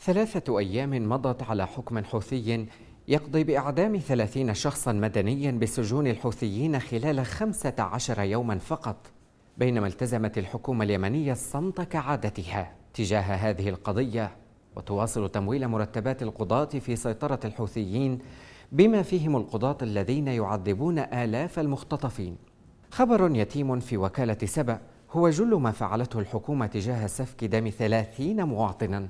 ثلاثة أيام مضت على حكم حوثي يقضي بإعدام ثلاثين شخصا مدنيا بسجون الحوثيين خلال خمسة عشر يوما فقط بينما التزمت الحكومة اليمنية الصمت كعادتها تجاه هذه القضية وتواصل تمويل مرتبات القضاة في سيطرة الحوثيين بما فيهم القضاة الذين يعذبون آلاف المختطفين خبر يتيم في وكالة سبأ هو جل ما فعلته الحكومة تجاه سفك دم ثلاثين مواطناً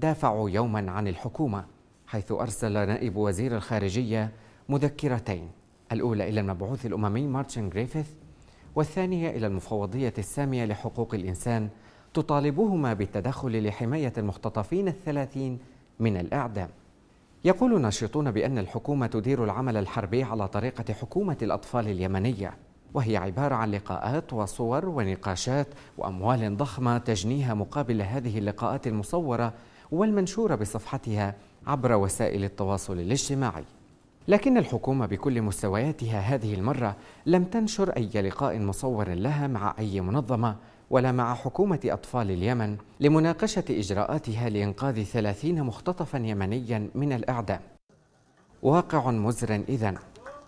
دافعوا يوما عن الحكومة حيث أرسل نائب وزير الخارجية مذكرتين الأولى إلى المبعوث الأممي مارتن جريفيث والثانية إلى المفوضية السامية لحقوق الإنسان تطالبهما بالتدخل لحماية المختطفين الثلاثين من الإعدام يقول ناشطون بأن الحكومة تدير العمل الحربي على طريقة حكومة الأطفال اليمنية وهي عبارة عن لقاءات وصور ونقاشات وأموال ضخمة تجنيها مقابل هذه اللقاءات المصورة والمنشورة بصفحتها عبر وسائل التواصل الاجتماعي لكن الحكومة بكل مستوياتها هذه المرة لم تنشر أي لقاء مصور لها مع أي منظمة ولا مع حكومة أطفال اليمن لمناقشة إجراءاتها لإنقاذ ثلاثين مختطفا يمنيا من الإعدام واقع مزر إذا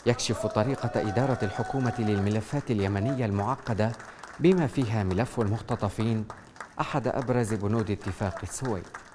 يكشف طريقة إدارة الحكومة للملفات اليمنية المعقدة بما فيها ملف المختطفين أحد أبرز بنود اتفاق السويد